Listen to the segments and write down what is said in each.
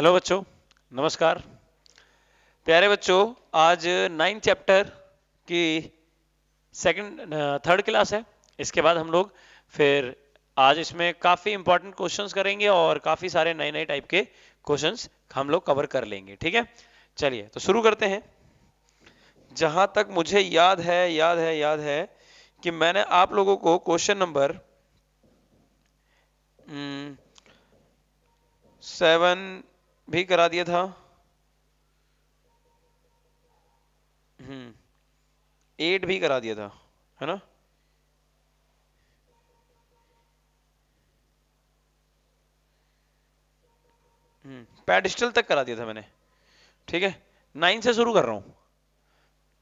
hello बच्चों नमस्कार प्यारे बच्चों आज नाइन्थ चैप्टर की सेकंड थर्ड क्लास है इसके बाद हम लोग फिर आज इसमें काफ़ी इंपॉर्टेंट क्वेश्चंस करेंगे और काफ़ी सारे नए नए टाइप के क्वेश्चंस हम लोग कवर कर लेंगे ठीक है चलिए तो शुरू करते हैं जहां तक मुझे याद है याद है याद है कि मैंने आप लोगों को क्वेश्चन नंबर सेवन भी करा दिया था हम्म एट भी करा दिया था है ना पेडिस्टल हम्म, तक करा दिया था मैंने ठीक है नाइन से शुरू कर रहा हूं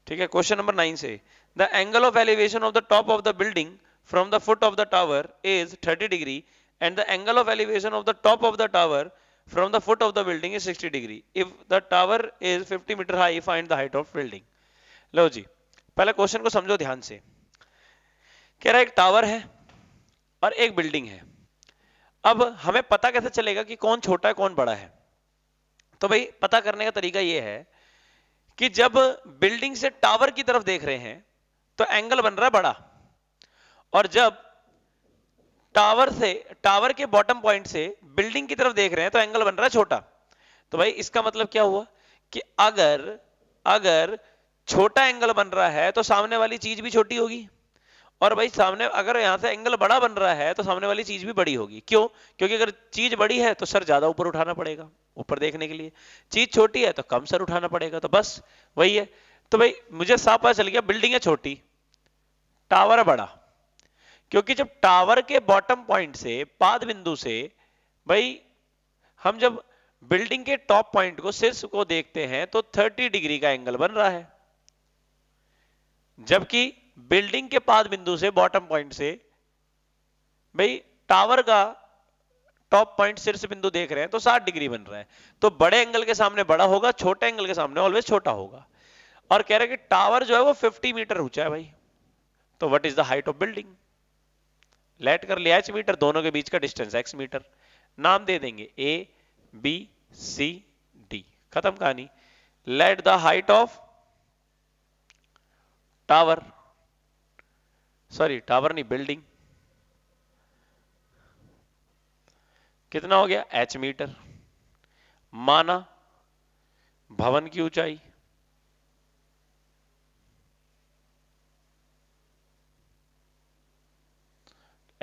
ठीक है क्वेश्चन नंबर नाइन से the angle of elevation of the top of the building from the foot of the tower is 30 degree and the angle of elevation of the top of the tower from the foot of the building is 60 degree if the tower is 50 meter high find the height of building लो जी पहला question को समझो ध्यान से कह रहा एक टावर है और एक बिल्डिंग है अब हमें पता कैसे चलेगा कि कौन छोटा है कौन बड़ा है तो भाई पता करने का तरीका यह है कि जब बिल्डिंग से टावर की तरफ देख रहे हैं तो एंगल बन रहा है बड़ा और जब टावर से टावर के बॉटम पॉइंट से बिल्डिंग की तरफ देख रहे हैं तो एंगल बन रहा है छोटा तो भाई इसका मतलब क्या हुआ कि अगर अगर छोटा एंगल बन रहा है तो सामने वाली चीज भी छोटी होगी और भाई सामने अगर यहां से एंगल बड़ा बन रहा है तो सामने वाली चीज भी बड़ी होगी क्यों क्योंकि अगर चीज बड़ी है तो सर ज्यादा ऊपर उठाना पड़ेगा ऊपर देखने के लिए चीज छोटी है तो कम सर उठाना पड़ेगा तो बस वही है तो भाई मुझे साफ पता चल गया बिल्डिंग है छोटी टावर बड़ा क्योंकि जब टावर के बॉटम पॉइंट से पाद बिंदु से भाई हम जब बिल्डिंग के टॉप पॉइंट को शीर्ष को देखते हैं तो 30 डिग्री का एंगल बन रहा है जबकि बिल्डिंग के पाद बिंदु से बॉटम पॉइंट से भाई टावर का टॉप पॉइंट शीर्ष बिंदु देख रहे हैं तो 60 डिग्री बन रहा है तो बड़े एंगल के सामने बड़ा होगा छोटे एंगल के सामने ऑलवेज छोटा होगा और कह रहे कि टावर जो है वो फिफ्टी मीटर ऊंचा है भाई तो what is the height of building let कर लिया एच मीटर दोनों के बीच का डिस्टेंस एक्स मीटर नाम दे देंगे ए बी सी डी खत्म कहानी let the height of tower sorry tower नहीं बिल्डिंग कितना हो गया एच मीटर माना भवन की ऊंचाई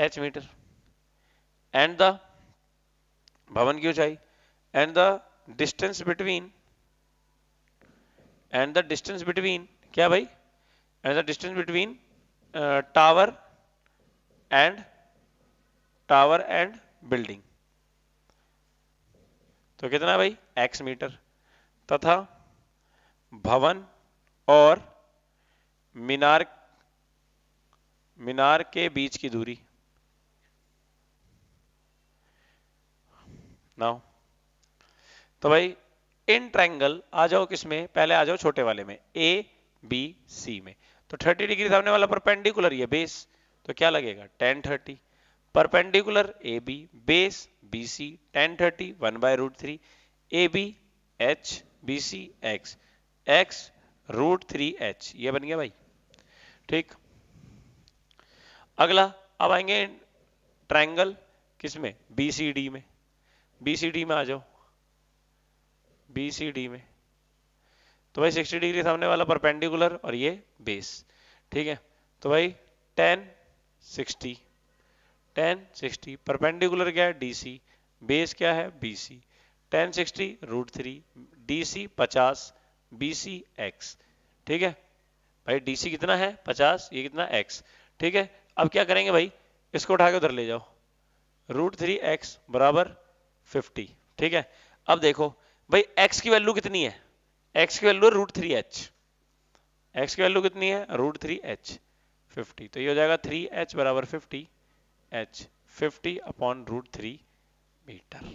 एच मीटर एंड द भवन की ऊंचाई and the distance between and the distance between क्या भाई and the distance between tower and tower and building तो कितना भाई एक्स मीटर तथा भवन और मीनार मीनार के बीच की दूरी नाउ तो भाई इन ट्रायंगल आ जाओ किसमें पहले आ जाओ छोटे वाले में ए बी सी में तो 30 डिग्री सामने वाला परपेंडिकुलर ये बेस तो क्या लगेगा ten thirty perpendicular A B base B C ten thirty one by root three A B H B C X X root three H ये बन गया भाई ठीक अगला अब आएंगे ट्रायंगल किसमें बी सी डी में बीसीडी में आ जाओ बी सी डी में तो भाई 60 डिग्री सामने वाला परपेंडिकुलर और ये बेस ठीक है तो भाई टेन 60 10 60 परपेंडिकुलर क्या है डीसी बेस क्या है BC 10 60 root three D C पचास बी सी एक्स ठीक है भाई सी कितना है 50 ये कितना एक्स ठीक है अब क्या करेंगे भाई इसको उठा के उधर ले जाओ रूट थ्री एक्स बराबर 50 ठीक है अब देखो भाई x की वैल्यू कितनी है x की value root three H X की वैल्यू कितनी है रूट थ्री एच फिफ्टी तो ये हो जाएगा थ्री एच बराबर fifty H fifty upon root three metre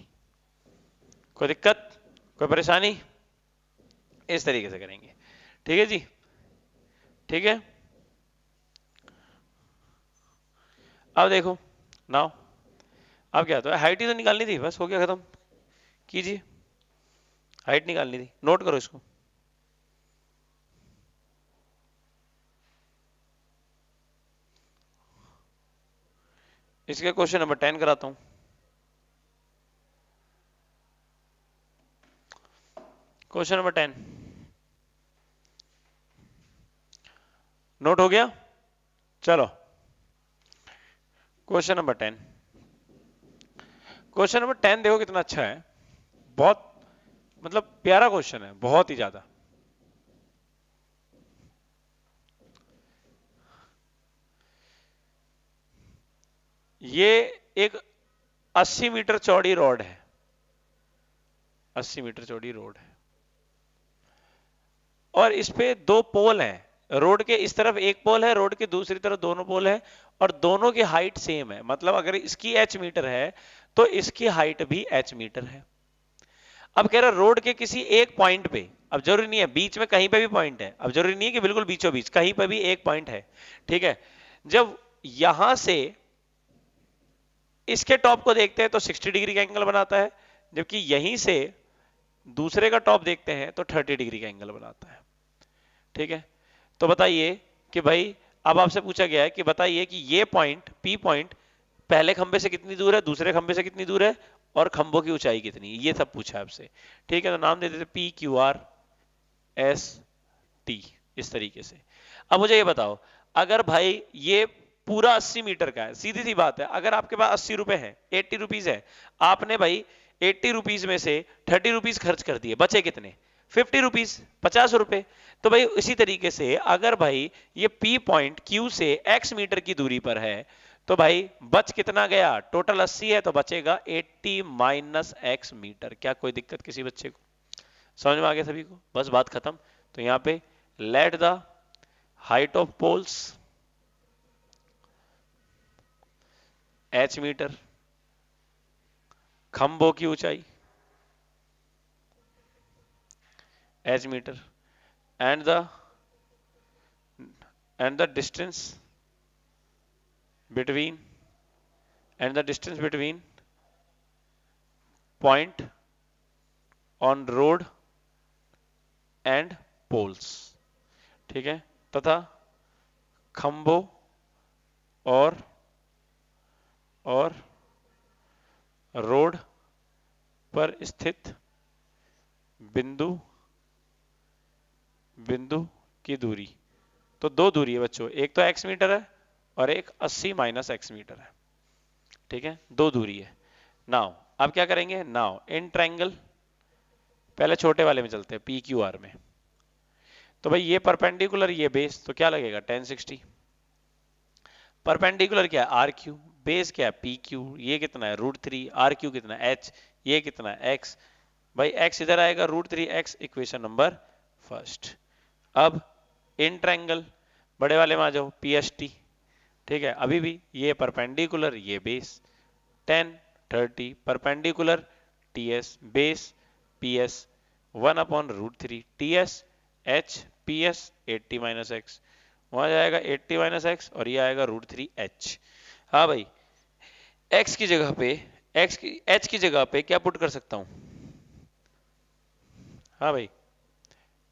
कोई दिक्कत कोई परेशानी इस तरीके से करेंगे ठीक है जी ठीक है अब देखो नाउ अब क्या होता है हाइट ही तो निकालनी थी बस हो गया खत्म कीजिए हाइट निकालनी थी नोट करो इसको इसके क्वेश्चन नंबर टेन कराता हूं क्वेश्चन नंबर टेन नोट हो गया चलो question number ten question number ten देखो कितना अच्छा है बहुत मतलब प्यारा क्वेश्चन है बहुत ही ज्यादा ये एक 80 मीटर चौड़ी रोड है 80 मीटर चौड़ी रोड है और इस पे दो पोल हैं रोड के इस तरफ एक पोल है रोड के दूसरी तरफ दोनों पोल है और दोनों की हाइट सेम है मतलब अगर इसकी एच मीटर है तो इसकी हाइट भी एच मीटर है अब कह रहा रोड के किसी एक पॉइंट पे अब जरूरी नहीं है बीच में कहीं पे भी पॉइंट है अब जरूरी नहीं है कि बिल्कुल बीचों बीच कहीं पे भी एक पॉइंट है ठीक है जब यहां से इसके टॉप को देखते हैं तो 60 डिग्री का एंगल बनाता है जबकि यहीं से दूसरे का टॉप देखते हैं तो 30 डिग्री का एंगल बनाता है ठीक है तो बताइए कि भाई अब आपसे पूछा गया है कि बताइए कि ये पॉइंट पी पॉइंट पहले खंबे से कितनी दूर है दूसरे खंबे से कितनी दूर है और खंबों की ऊंचाई कितनी है ये सब पूछा आपसे ठीक है तो नाम दे देते P Q R S T इस तरीके से अब मुझे ये बताओ अगर भाई ये पूरा 80 मीटर का है सीधी सी बात है अगर आपके पास अस्सी रुपए है एट्टी रुपीज है आपने भाई एट्टी रुपीज में से थर्टी रुपीज खर्च कर दिए बचे कितने फिफ्टी रुपीज पचास रुपए तो भाई इसी तरीके से अगर भाई ये पी पॉइंट क्यू से एक्स मीटर की दूरी पर है तो भाई बच कितना गया टोटल 80 है तो बचेगा 80 माइनस एक्स मीटर क्या कोई दिक्कत किसी बच्चे को समझ में आ गया सभी को बस बात खत्म तो यहां पे let the height of poles H metre खम्बों की ऊंचाई H metre and the and the distance between and the distance between point on road and poles ठीक है तथा खंबो और और रोड पर स्थित बिंदु बिंदु की दूरी तो दो दूरी है बच्चों एक तो एक्स मीटर है और एक 80 माइनस एक्स मीटर है ठीक है दो दूरी है नाव अब क्या करेंगे नाव इन ट्रैंगल पहले छोटे वाले में चलते हैं पी क्यू आर में तो भाई ये परपेंडिकुलर ये बेस तो क्या लगेगा टेन सिक्सटी परपेंडिकुलर क्या है आर क्यू बेस क्या है पी क्यू ये कितना है रूट थ्री आर क्यू कितना एच ये कितना एक्स भाई एक्स इधर आएगा root three X equation number first अब इन ट्रैंगल बड़े वाले में आ जाओ पी एस टी ठीक है अभी भी ये परपेंडिकुलर ये base ten thirty perpendicular T S base P S one upon root three T S H P S eighty minus X वहां जाएगा एट्टी माइनस एक्स और ये आएगा रूट थ्री एच हाँ भाई एक्स की जगह पे एक्स की एच की जगह पे क्या पुट कर सकता हूं हाँ भाई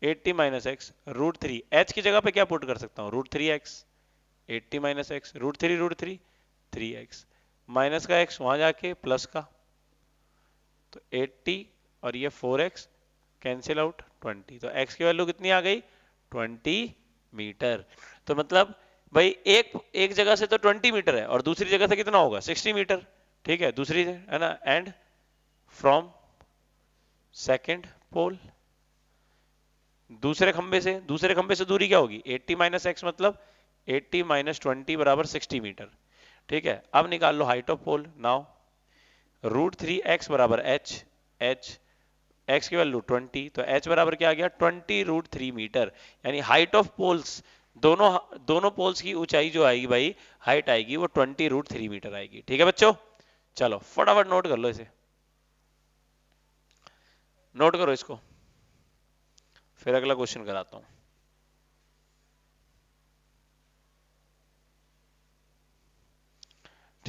80 minus X root three H की जगह पे क्या पुट कर सकता हूँ root three X eighty minus X root three root three three X minus का एक्स वहां जाके प्लस का तो एट्टी और ये four X cancel out twenty तो एक्स की वैल्यू कितनी आ गई ट्वेंटी मीटर तो मतलब भाई एक एक जगह से तो ट्वेंटी मीटर है और दूसरी जगह से कितना होगा सिक्सटी मीटर ठीक है दूसरी है ना एंड फ्रॉम सेकेंड पोल दूसरे खंबे से दूसरे खंबे से दूरी क्या होगी 80 माइनस एक्स मतलब एट्टी माइनस ट्वेंटी बराबर सिक्सटी मीटर ठीक है अब निकाल लो height of pole now root three X बराबर एच एच एक्स की वैल्यू ट्वेंटी तो एच बराबर क्या आ गया ट्वेंटी रूट थ्री मीटर यानी हाइट ऑफ पोल्स दोनों दोनों पोल्स की ऊंचाई जो आएगी भाई हाइट आएगी वो ट्वेंटी रूट थ्री मीटर आएगी ठीक है बच्चों चलो फटाफट नोट कर लो इसे नोट करो इसको फिर अगला क्वेश्चन कराता हूं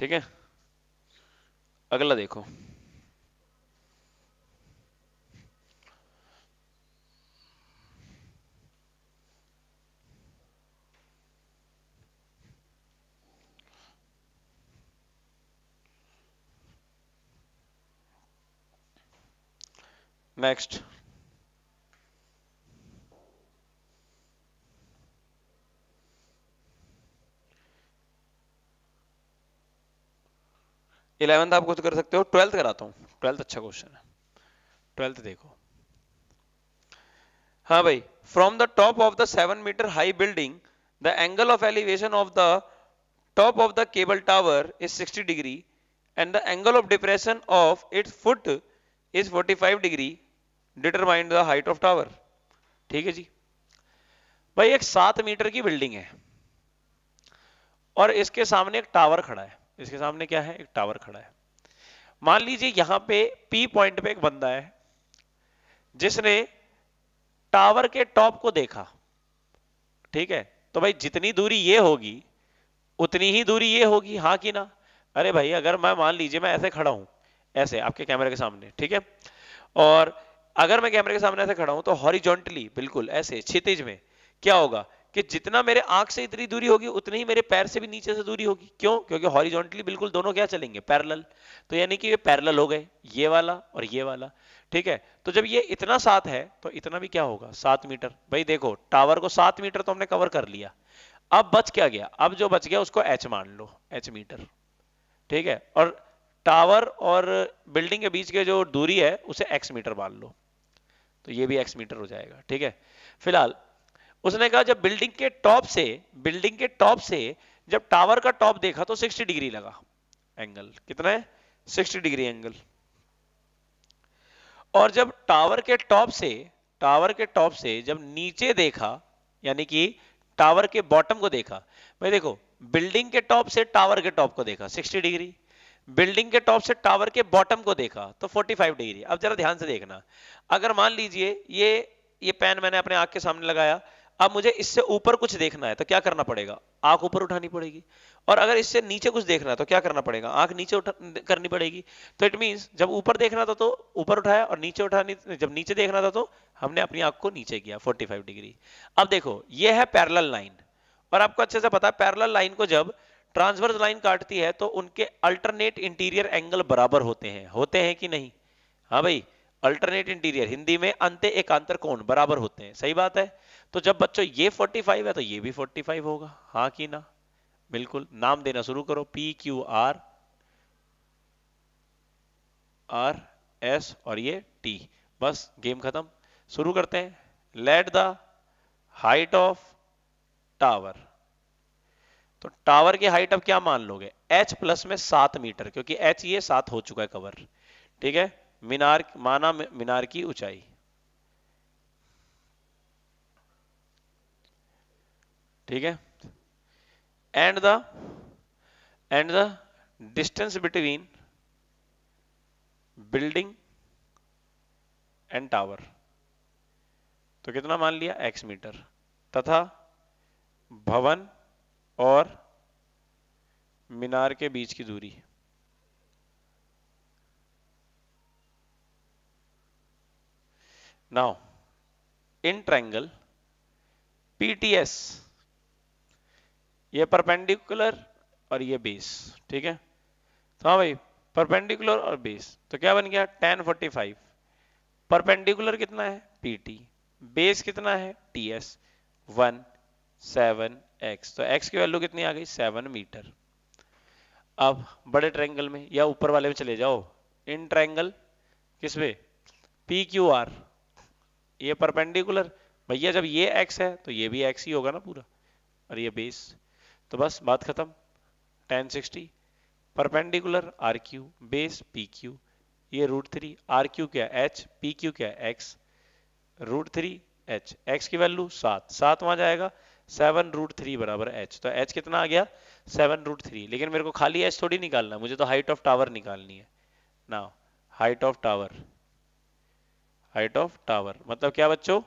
ठीक है अगला देखो नेक्स्ट इलेवंथ आप खुद कर सकते हो ट्वेल्थ कराता हूँ ट्वेल्थ अच्छा क्वेश्चन है ट्वेल्थ देखो हाँ भाई from the top of the seven metre high building the angle of elevation of the top of the cable tower is 60 degree and the angle of depression of its foot is 45 degree determined the height of tower ठीक है जी भाई एक सात metre की building है और इसके सामने एक टावर खड़ा है इसके सामने क्या है एक टावर खड़ा है मान लीजिए यहां पे पी पॉइंट पे एक बंदा है जिसने टावर के टॉप को देखा ठीक है तो भाई जितनी दूरी ये होगी उतनी ही दूरी ये होगी हाँ कि ना अरे भाई अगर मैं मान लीजिए मैं ऐसे खड़ा हूं ऐसे आपके कैमरे के सामने ठीक है और अगर मैं कैमरे के सामने ऐसे खड़ा हूं तो हॉरिजॉन्टली बिल्कुल ऐसे क्षितिज में क्या होगा कि जितना मेरे आंख से इतनी दूरी होगी उतनी ही मेरे पैर से भी नीचे से दूरी होगी क्यों क्योंकि हॉरिजॉन्टली बिल्कुल दोनों क्या चलेंगे पैरल तो यानी कि ये पैरल हो गए ये वाला और ये वाला ठीक है तो जब ये इतना सात है तो इतना भी क्या होगा सात मीटर भाई देखो टावर को सात मीटर तो हमने कवर कर लिया अब बच क्या गया अब जो बच गया उसको एच मान लो एच मीटर ठीक है और टावर और बिल्डिंग के बीच के जो दूरी है उसे एक्स मीटर मान लो तो ये भी एक्स मीटर हो जाएगा ठीक है फिलहाल उसने कहा जब बिल्डिंग के टॉप से बिल्डिंग के टॉप से जब टावर का टॉप देखा तो 60 डिग्री लगा एंगल कितना है 60 डिग्री एंगल और जब टावर के टॉप से टावर के टॉप से जब नीचे देखा यानी कि टावर के बॉटम को देखा भाई देखो बिल्डिंग के टॉप से टावर के टॉप को देखा 60 डिग्री बिल्डिंग के टॉप से टावर के बॉटम को देखा तो 45 डिग्री अब जरा ध्यान से देखना अगर मान लीजिए ये ये पैन मैंने अपने आंख के सामने लगाया अब मुझे इससे ऊपर कुछ देखना है तो क्या करना पड़ेगा आंख ऊपर उठानी पड़ेगी और अगर इससे नीचे कुछ देखना है तो क्या करना पड़ेगा आंख नीचे करनी पड़ेगी तो इट मीन जब ऊपर देखना था तो ऊपर उठाया और नीचे उठानी जब नीचे देखना था तो हमने अपनी आंख को नीचे किया 45 डिग्री अब देखो ये है पैरल लाइन और आपको अच्छे से पता है पैरल लाइन को जब ट्रांसवर्स लाइन काटती है तो उनके अल्टरनेट इंटीरियर एंगल बराबर होते हैं होते हैं कि नहीं हाँ भाई अल्टरनेट इंटीरियर हिंदी में अंत एकांतर कोण बराबर होते हैं सही बात है तो जब बच्चों ये 45 है तो ये भी 45 होगा हाँ कि ना बिल्कुल नाम देना शुरू करो P Q R R S और ये टी बस गेम खत्म शुरू करते हैं let the height of tower तो टावर की हाइट अब क्या मान लोगे H प्लस में सात मीटर क्योंकि एच ये सात हो चुका है कवर ठीक है मीनार माना मीनार की ऊंचाई ठीक है and the and the distance between building and tower तो कितना मान लिया एक्स मीटर तथा भवन और मीनार के बीच की दूरी नाउ इन ट्रैंगल पीटीएस ये परपेंडिकुलर और ये बीस ठीक है तो हाँ भाई परपेंडिकुलर और बेस तो क्या बन गया टेन फोर्टी फाइव परपेंडिकुलर कितना है पीटी बेस कितना है T S one seven X तो एक्स की वैल्यू कितनी आ गई सेवन मीटर अब बड़े ट्रैंगल में या ऊपर वाले में चले जाओ इन किस किसमें पी क्यू आर ये परपेंडिकुलर भैया जब ये एक्स है तो ये भी एक्स ही होगा ना पूरा और ये बेस तो बस बात खत्म ten sixty perpendicular R Q base P Q ये रूट थ्री आर क्यू क्या एच पी क्यू क्या X root three H X की वैल्यू सात सात वहां जाएगा सेवन रूट थ्री बराबर एच तो एच कितना आ गया सेवन रूट थ्री लेकिन मेरे को खाली एच थोड़ी निकालना है मुझे तो हाइट ऑफ टावर निकालनी है ना height of tower height of tower मतलब क्या बच्चों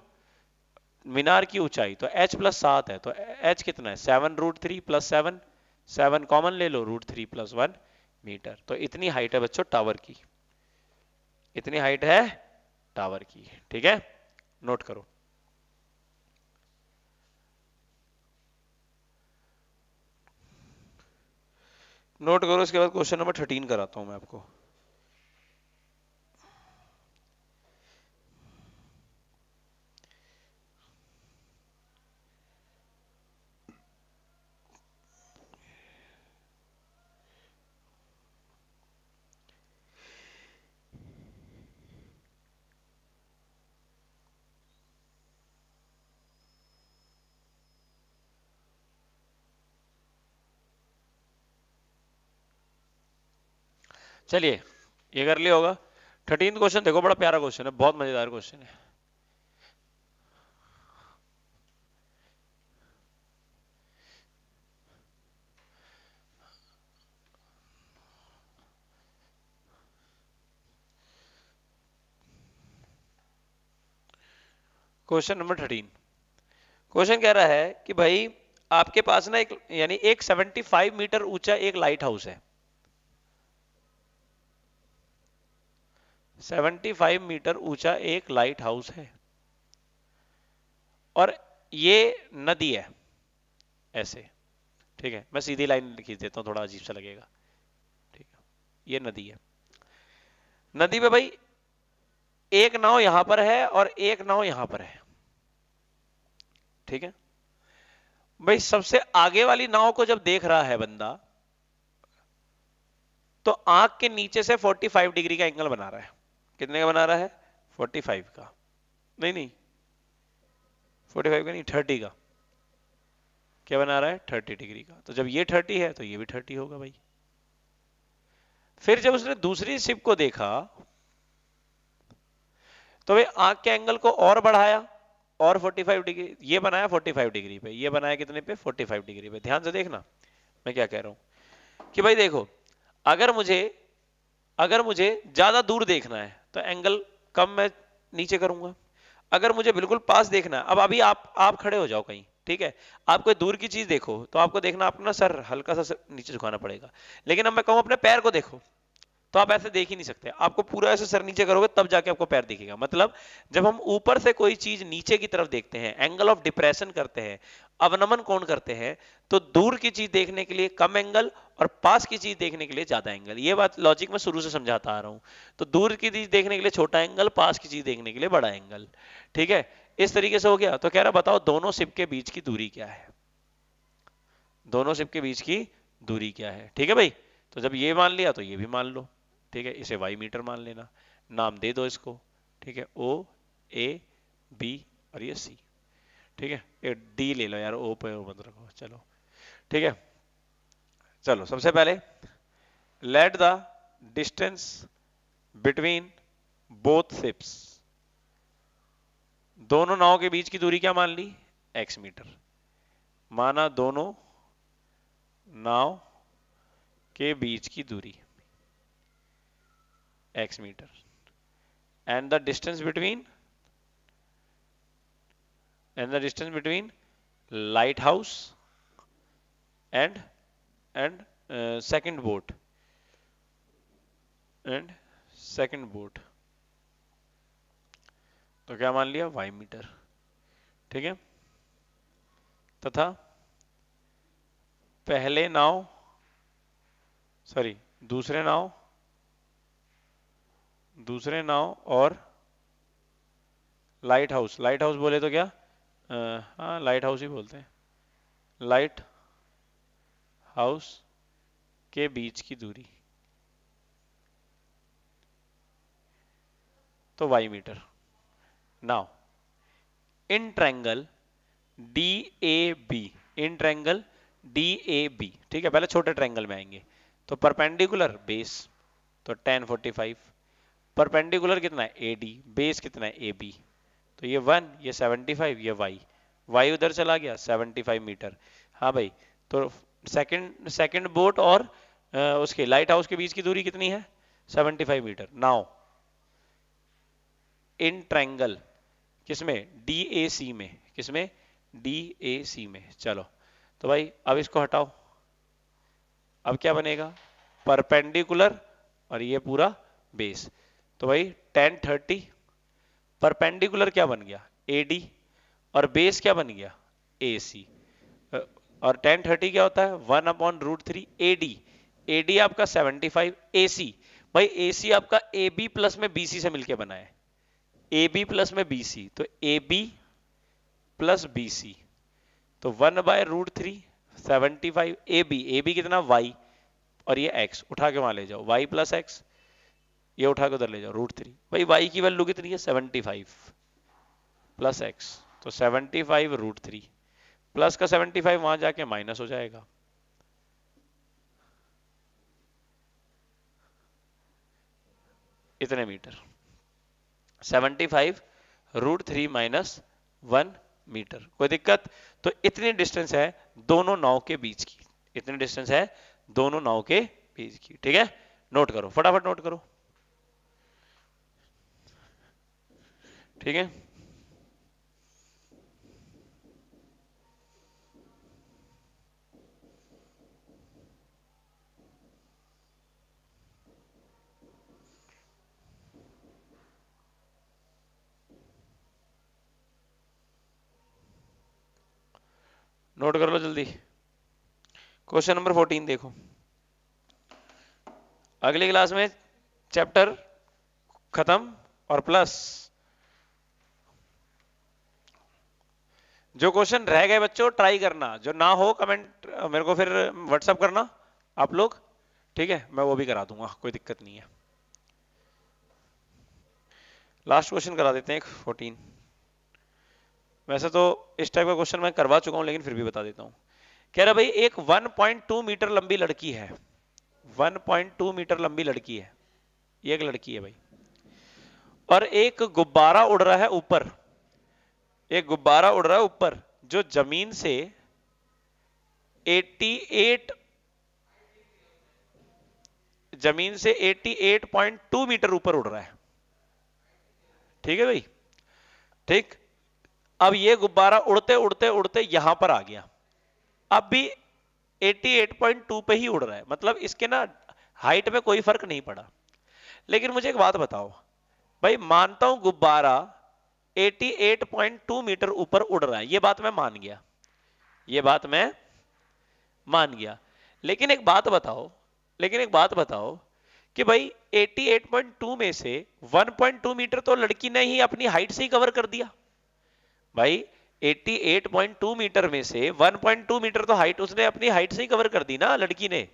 मीनार की ऊंचाई तो h प्लस सात है तो h कितना है seven root three plus seven seven common ले लो root three plus one metre तो इतनी हाइट है बच्चों टावर की इतनी हाइट है टावर की ठीक है नोट करो नोट करो इसके बाद क्वेश्चन नंबर थर्टीन कराता हूं मैं आपको चलिए ये कर लिया होगा थर्टीन क्वेश्चन देखो बड़ा प्यारा क्वेश्चन है बहुत मजेदार क्वेश्चन है क्वेश्चन नंबर थर्टीन क्वेश्चन कह रहा है कि भाई आपके पास ना एक यानी एक 75 मीटर ऊंचा एक लाइट हाउस है 75 मीटर ऊंचा एक लाइट हाउस है और ये नदी है ऐसे ठीक है मैं सीधी लाइन खींच देता हूं थोड़ा अजीब सा लगेगा ठीक है ये नदी है नदी पे भाई एक नाव यहां पर है और एक नाव यहां पर है ठीक है भाई सबसे आगे वाली नाव को जब देख रहा है बंदा तो आंख के नीचे से 45 डिग्री का एंगल बना रहा है कितने का बना रहा है 45 का नहीं नहीं 45 का नहीं 30 का क्या बना रहा है 30 डिग्री का तो जब ये 30 है तो ये भी 30 होगा भाई फिर जब उसने दूसरी शिप को देखा तो वे आंख के एंगल को और बढ़ाया और 45 डिग्री ये बनाया 45 डिग्री पे ये बनाया कितने पे 45 डिग्री पे ध्यान से देखना मैं क्या कह रहा हूं कि भाई देखो अगर मुझे अगर मुझे ज्यादा दूर देखना है तो एंगल कम मैं नीचे करूंगा अगर मुझे बिल्कुल पास देखना है अब अभी आप आप खड़े हो जाओ कहीं ठीक है आप कोई दूर की चीज देखो तो आपको देखना अपना सर हल्का सा सर नीचे झुकाना पड़ेगा लेकिन अब मैं कहूं अपने पैर को देखो तो आप ऐसे देख ही नहीं सकते आपको पूरा ऐसे सर नीचे करोगे तब जाके आपको पैर दिखेगा मतलब जब हम ऊपर से कोई चीज नीचे की तरफ देखते हैं एंगल ऑफ डिप्रेशन करते हैं अवनमन कौन करते हैं तो दूर की चीज देखने के लिए कम एंगल और पास की चीज देखने के लिए ज्यादा एंगल ये बात लॉजिक में शुरू से समझाता आ रहा हूं तो दूर की चीज देखने के लिए छोटा एंगल पास की चीज देखने के लिए बड़ा एंगल ठीक है इस तरीके से हो गया तो कह रहा बताओ दोनों सिप के बीच की दूरी क्या है दोनों सिप के बीच की दूरी क्या है ठीक है भाई तो जब ये मान लिया तो ये भी मान लो ठीक है इसे वाई मीटर मान लेना नाम दे दो इसको ठीक है ओ ए बी और ये सी ठीक है ये डी ले लो यार ओ पे ओ बंद रखो चलो ठीक है चलो सबसे पहले let the distance between both ships दोनों नाव के बीच की दूरी क्या मान ली एक्स मीटर माना दोनों नाव के बीच की दूरी x meter and the distance between and the distance between lighthouse and and uh, second boat and second boat तो क्या मान लिया y मीटर ठीक है तथा पहले नाव सॉरी दूसरे नाव दूसरे नाव और लाइट हाउस लाइट हाउस बोले तो क्या हाँ लाइट हाउस ही बोलते हैं लाइट हाउस के बीच की दूरी तो Y metre now in triangle D A B in triangle D A B ठीक है पहले छोटे ट्रैंगल में आएंगे तो परपेंडिकुलर बेस तो फाइव परपेंडिकुलर कितना है ए डी बेस कितना है ए बी तो ये वन ये 75 ये वाई वाई उधर चला गया 75 मीटर हाँ भाई तो सेकंड सेकंड बोट और उसके लाइट हाउस के बीच की दूरी कितनी है 75 मीटर नाउ इन ट्रैंगल किसमें डी ए सी में किसमें डी ए सी में चलो तो भाई अब इसको हटाओ अब क्या बनेगा परपेंडिकुलर और ये पूरा बेस तो भाई टेन थर्टी परपेंडिकुलर क्या बन गया ए डी और बेस क्या बन गया ए सी और टेन थर्टी क्या होता है one upon root three A D A D आपका सेवेंटी फाइव ए सी भाई ए सी आपका ए बी प्लस में बी सी से मिलके बना है ए बी प्लस में बी सी तो A B plus B C तो one by root three seventy five A B A B कितना वाई और ये एक्स उठा के वहां ले जाओ वाई प्लस एक्स ये उठा के उधर ले जाओ रूट थ्री भाई वाई की वैल्यू कितनी है सेवेंटी फाइव प्लस एक्स तो seventy five root three plus का सेवेंटी फाइव वहां जाके माइनस हो जाएगा इतने metre seventy five root three minus one metre कोई दिक्कत तो इतनी डिस्टेंस है दोनों नाव के बीच की इतनी डिस्टेंस है दोनों नाव के बीच की ठीक है नोट करो फटाफट नोट करो ठीक है नोट कर लो जल्दी क्वेश्चन नंबर फोर्टीन देखो अगली क्लास में चैप्टर खत्म और प्लस जो क्वेश्चन रह गए बच्चों ट्राई करना जो ना हो कमेंट मेरे को फिर व्हाट्सअप करना आप लोग ठीक है मैं वो भी करा दूंगा कोई दिक्कत नहीं है लास्ट क्वेश्चन करा देते हैं एक फोर्टीन वैसे तो इस टाइप का क्वेश्चन मैं करवा चुका हूं लेकिन फिर भी बता देता हूं कह रहा भाई एक 1.2 मीटर लंबी लड़की है 1.2 मीटर लंबी लड़की है ये एक लड़की है भाई और एक गुब्बारा उड़ रहा है ऊपर एक गुब्बारा उड़ रहा है ऊपर जो जमीन से 88 जमीन से 88.2 मीटर ऊपर उड़ रहा है ठीक है भाई ठीक अब ये गुब्बारा उड़ते उड़ते उड़ते यहां पर आ गया अब भी 88.2 पे ही उड़ रहा है मतलब इसके ना हाइट में कोई फर्क नहीं पड़ा लेकिन मुझे एक बात बताओ भाई मानता हूं गुब्बारा 88.2 मीटर ऊपर उड़ रहा है ये बात मैं मान गया ये बात मैं मान गया लेकिन एक बात बताओ लेकिन एक बात बताओ कि भाई 88.2 में से 1.2 मीटर तो लड़की ने ही अपनी हाइट से ही कवर कर दिया भाई 88.2 मीटर में से 1.2 मीटर तो हाइट उसने अपनी हाइट से ही कवर कर दी ना लड़की ने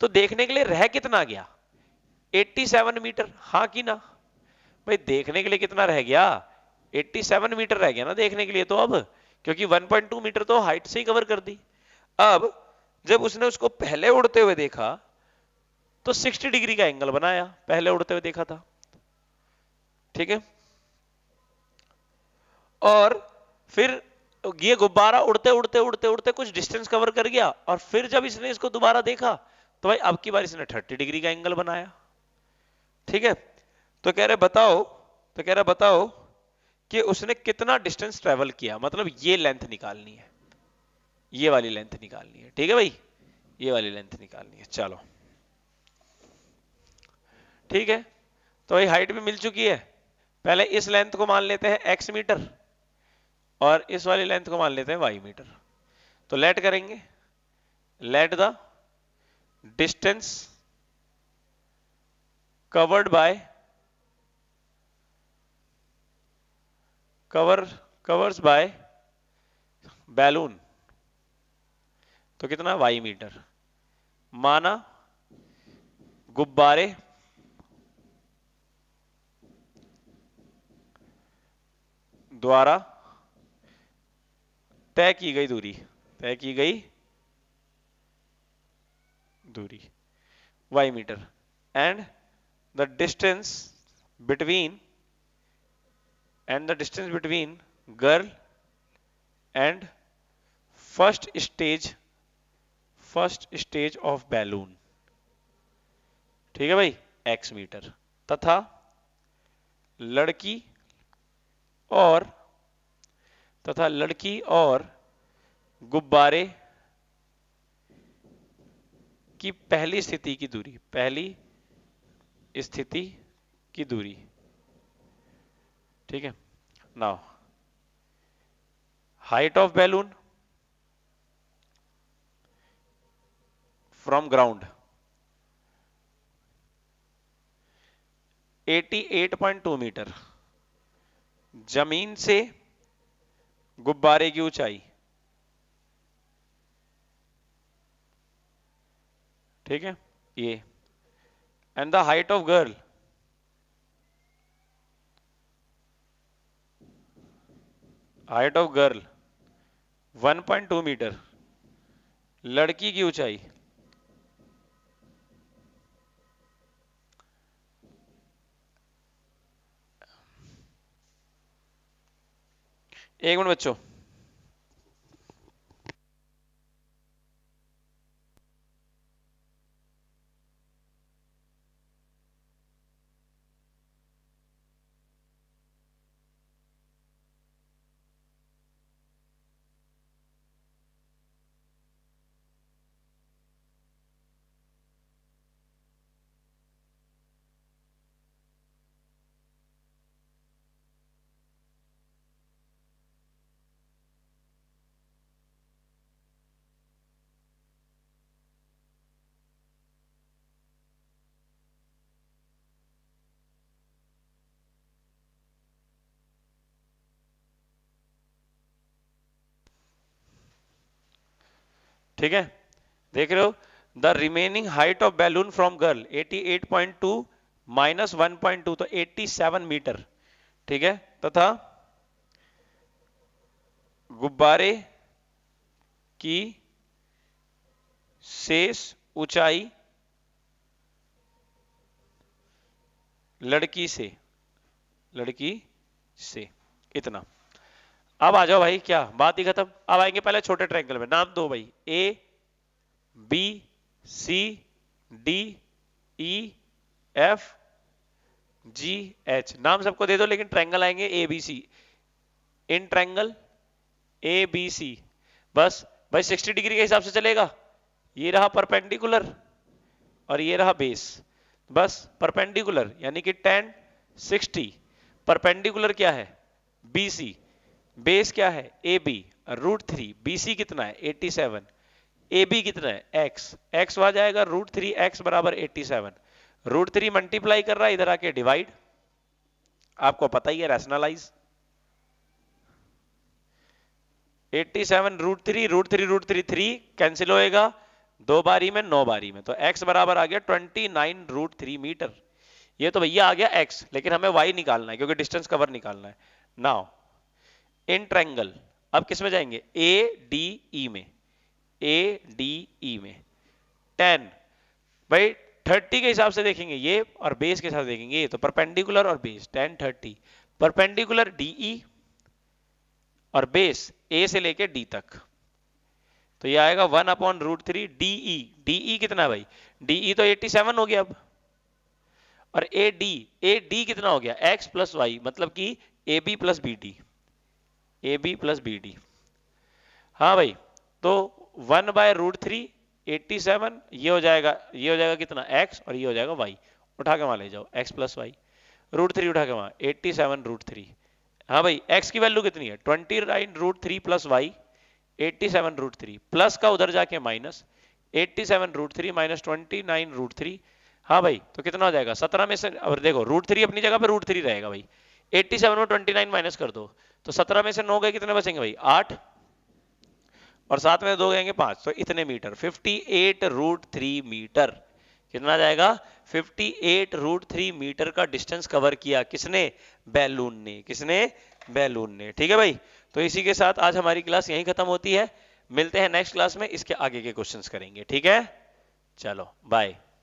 तो देखने के लिए रह कितना गया 87 मीटर हाँ कि ना भाई देखने के लिए कितना रह गया 87 मीटर रह गया ना देखने के लिए तो अब क्योंकि 1.2 मीटर तो हाइट से ही कवर कर दी अब जब उसने उसको पहले उड़ते हुए देखा तो 60 डिग्री का एंगल बनाया पहले उड़ते हुए देखा था ठीक है और फिर ये गुब्बारा उड़ते उड़ते उड़ते उड़ते कुछ डिस्टेंस कवर कर गया और फिर जब इसने इसको दोबारा देखा तो भाई अब की बार इसने 30 डिग्री का एंगल बनाया ठीक है तो कह रहे बताओ तो कह रहे बताओ कि उसने कितना डिस्टेंस ट्रेवल किया मतलब ये लेंथ निकालनी है ये वाली लेंथ निकालनी है ठीक है भाई ये वाली लेंथ निकालनी है चलो ठीक है तो ये हाइट भी मिल चुकी है पहले इस लेंथ को मान लेते हैं एक्स मीटर और इस वाली लेंथ को मान लेते हैं वाई मीटर तो लेट करेंगे let the distance covered by cover covers by balloon तो कितना वाई मीटर माना गुब्बारे द्वारा तय की गई दूरी तय की गई दूरी Y metre and the distance between and the distance between girl and first stage first stage of balloon ठीक है भाई एक्स मीटर तथा लड़की और तथा लड़की और गुब्बारे की पहली स्थिति की दूरी पहली स्थिति की दूरी ठीक है now height of balloon from ground 88.2 metre जमीन से गुब्बारे की ऊंचाई ठीक है ये and the height of girl height of girl 1.2 metre लड़की की ऊंचाई एक मिनट बच्चों ठीक है देख रहे हो the remaining height of balloon from girl 88.2 minus one point two तो एट्टी सेवन मीटर ठीक है तथा गुब्बारे की शेष ऊंचाई लड़की से लड़की से इतना अब आ जाओ भाई क्या बात ही खत्म अब आएंगे पहले छोटे ट्रैंगल में नाम दो भाई A B C D E F G H नाम सबको दे दो लेकिन ट्रैंगल आएंगे A B C in triangle A B C बस भाई 60 डिग्री के हिसाब से चलेगा ये रहा परपेंडिकुलर और ये रहा बेस बस परपेंडिकुलर यानी कि 10 60 परपेंडिकुलर क्या है बी सी बेस क्या है A B root three B C कितना है एट्टी सेवन ए बी कितना है एक्स एक्स आ जाएगा रूट थ्री एक्स बराबर eighty seven root three multiply कर रहा है इधर आके डिवाइड आपको पता ही है rationalise 87 root three root three root three three cancel होएगा दो बारी में नौ बारी में तो x बराबर आ गया 29 रूट थ्री मीटर ये तो भैया आ गया x लेकिन हमें y निकालना है क्योंकि डिस्टेंस कवर निकालना है नाउ इन ट्रैंगल अब किस में जाएंगे ए डी ई में ए डी ई में टेन भाई थर्टी के हिसाब से देखेंगे ये और बेस के साथ देखेंगे ये तो परपेंडिकुलर और base ten thirty perpendicular D E और बेस ए से लेके डी तक तो ये आएगा one upon root three D E D E कितना भाई डी ई e तो एट्टी सेवन हो गया अब और ए डी ए डी कितना हो गया एक्स प्लस वाई मतलब कि A B plus B D A B plus B D हाँ भाई तो one by root three eighty seven ये हो जाएगा ये हो जाएगा कितना x और ये हो जाएगा y उठा के वहां ले जाओ x plus Y root three उठा के वहां एट्टी सेवन रूट थ्री हाँ भाई x की वैल्यू कितनी है twenty nine root three plus Y eighty seven root three plus का उधर जाके minus eighty seven root three minus twenty nine root three हाँ भाई तो कितना हो जाएगा सत्रह में से अब देखो रूट थ्री अपनी जगह पे रूट थ्री रहेगा भाई एट्टी सेवन में ट्वेंटी नाइन माइनस कर दो तो सत्रह में से नौ गए कितने बचेंगे भाई आठ और सात में दो गएंगे पांच तो इतने metre fifty eight root three metre कितना जाएगा fifty eight root three metre का डिस्टेंस कवर किया किसने बैलून ने किसने बैलून ने ठीक है भाई तो इसी के साथ आज हमारी क्लास यहीं खत्म होती है मिलते हैं नेक्स्ट क्लास में इसके आगे के क्वेश्चंस करेंगे ठीक है चलो बाय